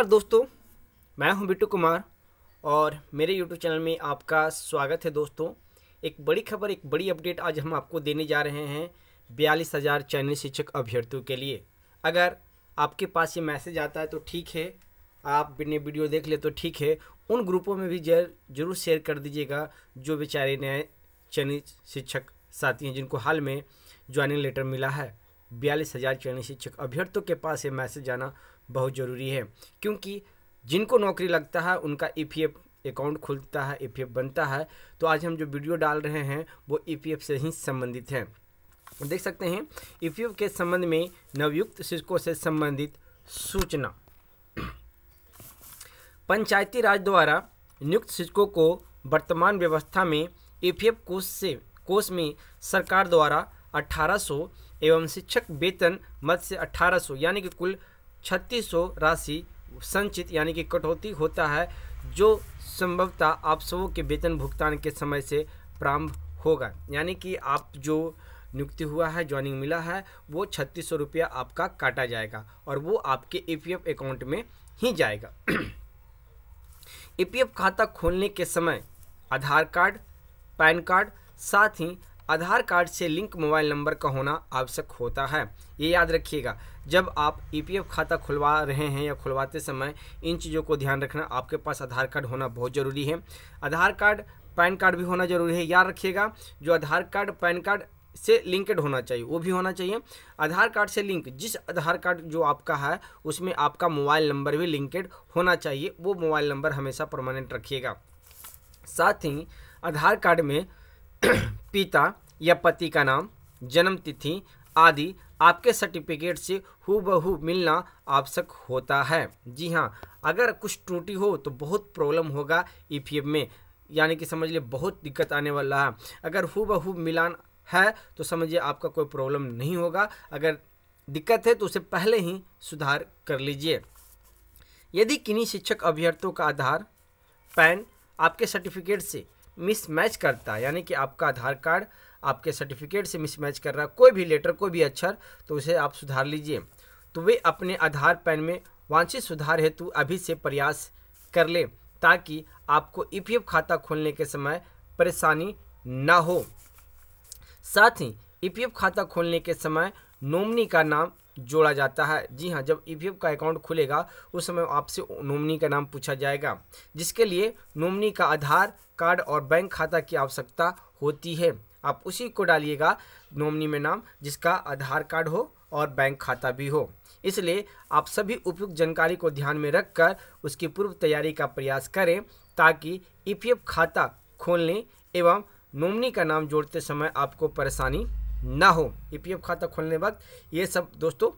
नमस्कार दोस्तों मैं हूं बिट्टू कुमार और मेरे YouTube चैनल में आपका स्वागत है दोस्तों एक बड़ी खबर एक बड़ी अपडेट आज हम आपको देने जा रहे हैं बयालीस हज़ार चयनित शिक्षक अभ्यर्थियों के लिए अगर आपके पास ये मैसेज आता है तो ठीक है आप ने वीडियो देख ले तो ठीक है उन ग्रुपों में भी जरूर शेयर कर दीजिएगा जो बेचारे नए चयनित शिक्षक साथी हैं जिनको हाल में ज्वाइनिंग लेटर मिला है बयालीस हज़ार चयनित शिक्षक अभ्यर्थियों के पास ये मैसेज आना बहुत ज़रूरी है क्योंकि जिनको नौकरी लगता है उनका ई e अकाउंट खुलता है ई e बनता है तो आज हम जो वीडियो डाल रहे हैं वो ई e से ही संबंधित हैं देख सकते हैं ई के संबंध में नवयुक्त शिक्षकों से संबंधित सूचना पंचायती राज द्वारा नियुक्त शिक्षकों को वर्तमान व्यवस्था में ई कोष से कोष में सरकार द्वारा अठारह एवं शिक्षक वेतन मत से 1800 यानी कि कुल 3600 राशि संचित यानी कि कटौती होता है जो संभवतः आप सबों के वेतन भुगतान के समय से प्रारंभ होगा यानी कि आप जो नियुक्ति हुआ है ज्वाइनिंग मिला है वो छत्तीस सौ रुपया आपका काटा जाएगा और वो आपके ई पी एफ अकाउंट में ही जाएगा ई पी एफ खाता खोलने के समय आधार कार्ड पैन कार्ड साथ ही आधार कार्ड से लिंक मोबाइल नंबर का होना आवश्यक होता है ये याद रखिएगा जब आप ईपीएफ खाता खुलवा रहे हैं या खुलवाते समय इन चीज़ों को ध्यान रखना आपके पास आधार कार्ड होना बहुत ज़रूरी है आधार कार्ड पैन कार्ड भी होना ज़रूरी है याद रखिएगा जो आधार कार्ड पैन कार्ड से लिंकड होना चाहिए वो भी होना चाहिए आधार कार्ड से लिंक जिस आधार कार्ड जो आपका है उसमें आपका मोबाइल नंबर भी लिंकेड होना चाहिए वो मोबाइल नंबर हमेशा परमानेंट रखिएगा साथ ही आधार कार्ड में पिता या पति का नाम जन्म तिथि आदि आपके सर्टिफिकेट से हूबहू मिलना आवश्यक होता है जी हाँ अगर कुछ टूटी हो तो बहुत प्रॉब्लम होगा ई e में यानी कि समझ लिए बहुत दिक्कत आने वाला है अगर हूबहू मिलान है तो समझिए आपका कोई प्रॉब्लम नहीं होगा अगर दिक्कत है तो उसे पहले ही सुधार कर लीजिए यदि किन्हीं शिक्षक अभ्यर्थियों का आधार पैन आपके सर्टिफिकेट से मिसमैच करता है यानी कि आपका आधार कार्ड आपके सर्टिफिकेट से मिसमैच कर रहा है कोई भी लेटर कोई भी अक्षर तो उसे आप सुधार लीजिए तो वे अपने आधार पैन में वांछित सुधार हेतु अभी से प्रयास कर लें ताकि आपको ई e खाता खोलने के समय परेशानी ना हो साथ ही ई e खाता खोलने के समय नोमनी का नाम जोड़ा जाता है जी हाँ जब ई e का अकाउंट खुलेगा उस समय आपसे नोमनी का नाम पूछा जाएगा जिसके लिए नोमनी का आधार कार्ड और बैंक खाता की आवश्यकता होती है आप उसी को डालिएगा नोमनी में नाम जिसका आधार कार्ड हो और बैंक खाता भी हो इसलिए आप सभी उपयुक्त जानकारी को ध्यान में रखकर उसकी पूर्व तैयारी का प्रयास करें ताकि ई e खाता खोलने एवं नोमनी का नाम जोड़ते समय आपको परेशानी ना हो ईपीएफ e खाता खोलने वक्त ये सब दोस्तों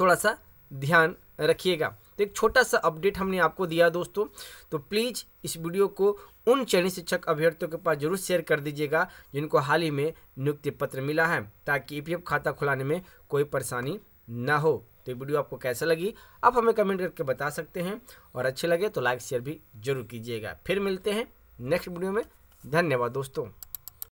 थोड़ा सा ध्यान रखिएगा तो एक छोटा सा अपडेट हमने आपको दिया दोस्तों तो प्लीज़ इस वीडियो को उन चयनित शिक्षक अभ्यर्थियों के पास जरूर शेयर कर दीजिएगा जिनको हाल ही में नियुक्ति पत्र मिला है ताकि ईपीएफ e खाता खुलाने में कोई परेशानी ना हो तो ये वीडियो आपको कैसा लगी आप हमें कमेंट करके बता सकते हैं और अच्छे लगे तो लाइक शेयर भी जरूर कीजिएगा फिर मिलते हैं नेक्स्ट वीडियो में धन्यवाद दोस्तों